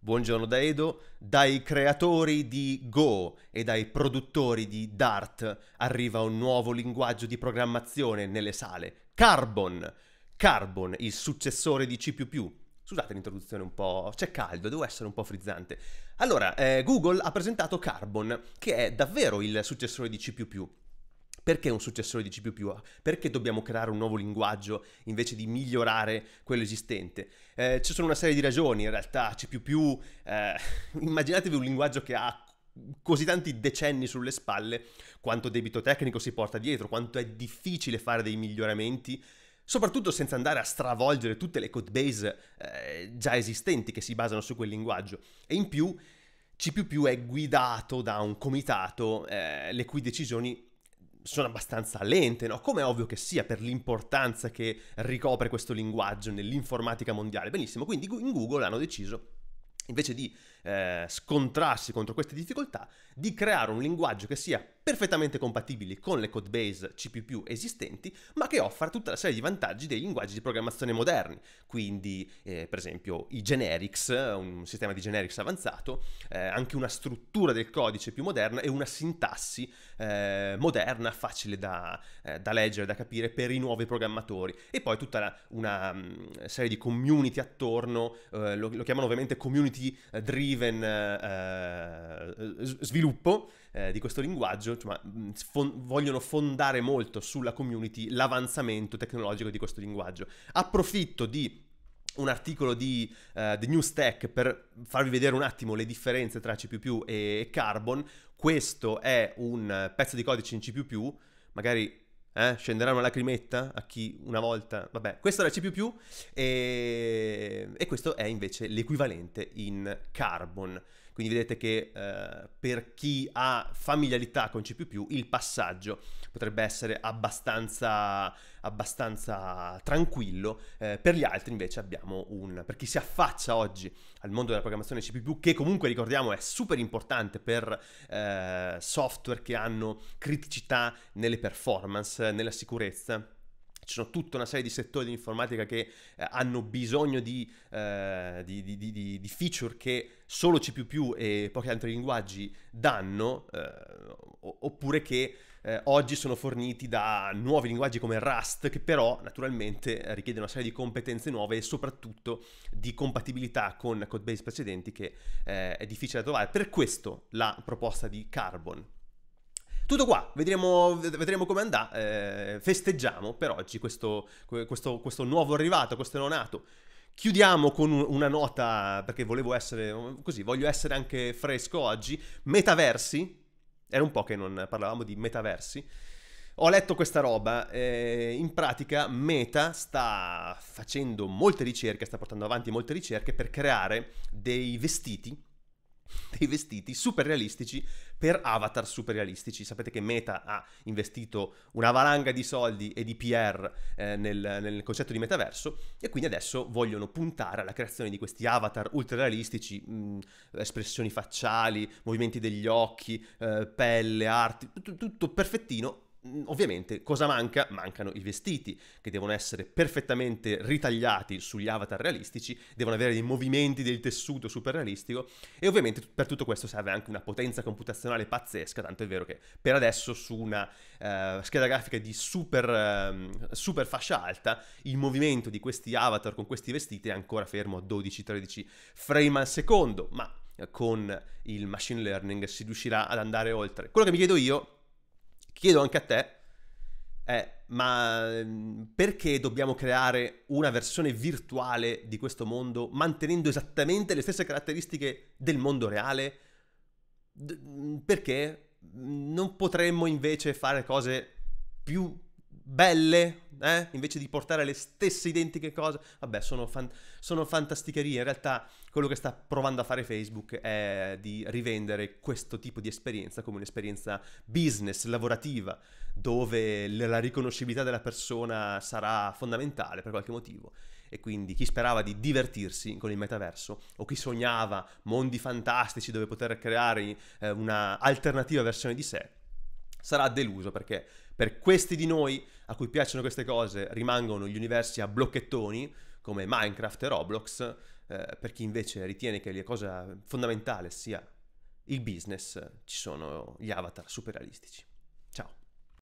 Buongiorno da Edo, dai creatori di Go e dai produttori di Dart arriva un nuovo linguaggio di programmazione nelle sale, Carbon. Carbon, il successore di C++. Scusate l'introduzione un po', c'è caldo, devo essere un po' frizzante. Allora, eh, Google ha presentato Carbon, che è davvero il successore di C++. Perché un successore di C++? Perché dobbiamo creare un nuovo linguaggio invece di migliorare quello esistente? Eh, ci sono una serie di ragioni, in realtà C++, eh, immaginatevi un linguaggio che ha così tanti decenni sulle spalle, quanto debito tecnico si porta dietro, quanto è difficile fare dei miglioramenti, soprattutto senza andare a stravolgere tutte le codebase eh, già esistenti che si basano su quel linguaggio. E in più C++ è guidato da un comitato eh, le cui decisioni sono abbastanza lente, no? Come è ovvio che sia per l'importanza che ricopre questo linguaggio nell'informatica mondiale. Benissimo, quindi in Google hanno deciso invece di eh, scontrarsi contro queste difficoltà, di creare un linguaggio che sia perfettamente compatibili con le codebase C++ esistenti, ma che offre tutta la serie di vantaggi dei linguaggi di programmazione moderni, quindi eh, per esempio i generics, un sistema di generics avanzato, eh, anche una struttura del codice più moderna e una sintassi eh, moderna, facile da, eh, da, leggere, da capire per i nuovi programmatori. E poi tutta la, una um, serie di community attorno, eh, lo, lo, chiamano ovviamente community driven eh, sviluppo di questo linguaggio ma mm, fon- vogliono fondare molto sulla community l'avanzamento tecnologico di questo linguaggio. Approfitto di un articolo di uh, The New Stack per farvi vedere un attimo le differenze tra C++ e Carbon. Questo è un pezzo di codice in C++, magari eh, scenderà una lacrimetta a chi una volta... Vabbè, questo era C++ e, e questo è invece l'equivalente in Carbon. Quindi vedete che eh, per chi ha familiarità con C++ il passaggio potrebbe essere abbastanza, abbastanza tranquillo, eh, per gli altri invece abbiamo un... per chi si affaccia oggi al mondo della programmazione C++, che comunque ricordiamo è super importante per eh, software che hanno criticità nelle performance, nella sicurezza, ci sono tutta una serie di settori di informatica che eh, hanno bisogno di, eh, di, di, di, feature che solo C e pochi altri linguaggi danno, eh, oppure che eh, oggi sono forniti da nuovi linguaggi come Rust, che però naturalmente richiedono una serie di competenze nuove e soprattutto di compatibilità con codebase precedenti che eh, è difficile da trovare. Per questo la proposta di Carbon. Tutto qua, vedremo, vedremo come andrà. Eh, festeggiamo per oggi questo, questo, questo nuovo arrivato, questo neonato. Chiudiamo con una nota, perché volevo essere così, voglio essere anche fresco oggi. Metaversi, era un po' che non parlavamo di metaversi. Ho letto questa roba, eh, in pratica Meta sta facendo molte ricerche, sta portando avanti molte ricerche per creare dei vestiti dei vestiti super realistici per avatar super realistici. Sapete che Meta ha investito una valanga di soldi e di PR eh, nel, nel, concetto di metaverso e quindi adesso vogliono puntare alla creazione di questi avatar ultra realistici, mh, mm, espressioni facciali, movimenti degli occhi, eh, pelle, arti, tutto, tutto perfettino Mm, ovviamente cosa manca? Mancano i vestiti, che devono essere perfettamente ritagliati sugli avatar realistici, devono avere dei movimenti del tessuto super realistico e ovviamente per tutto questo serve anche una potenza computazionale pazzesca, tanto è vero che per adesso su una uh, scheda grafica di super, uh, super fascia alta il movimento di questi avatar con questi vestiti è ancora fermo a 12-13 frame al secondo, ma eh, con il machine learning si riuscirà ad andare oltre. Quello che mi chiedo io chiedo anche a te, eh, ma ehm, perché dobbiamo creare una versione virtuale di questo mondo mantenendo esattamente le stesse caratteristiche del mondo reale? D- mm, perché mm, non potremmo invece fare cose più belle eh? invece di portare le stesse identiche cose, vabbè, sono, fan- sono fantasticherie. In realtà quello che sta provando a fare Facebook è di rivendere questo tipo di esperienza come un'esperienza business, lavorativa, dove la riconoscibilità della persona sarà fondamentale per qualche motivo e quindi chi sperava di divertirsi con il metaverso o chi sognava mondi fantastici dove poter creare eh, una alternativa versione di sé sarà deluso perché per questi di noi a cui piacciono queste cose rimangono gli universi a blocchettoni come Minecraft e Roblox, eh, per chi invece ritiene che la cosa fondamentale sia il business, ci sono gli avatar super realistici. Ciao.